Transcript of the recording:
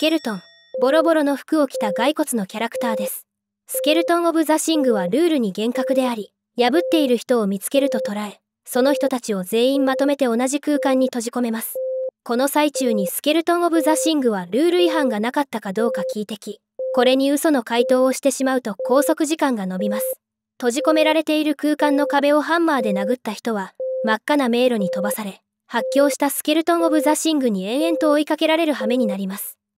ケルトンボロボロの服を着た骸骨のキャラクターですスケルトン・オブ・ザ・シングはルールに厳格であり破っている人を見つけると捉えその人たちを全員まとめて同じ空間に閉じ込めますこの最中にスケルトン・オブ・ザ・シングはルール違反がなかったかどうか聞いてきこれに嘘の回答をしてしまうと拘束時間が延びます閉じ込められている空間の壁をハンマーで殴った人は真っ赤な迷路に飛ばされ発狂したスケルトン・オブ・ザ・シングに延々と追いかけられる羽目になります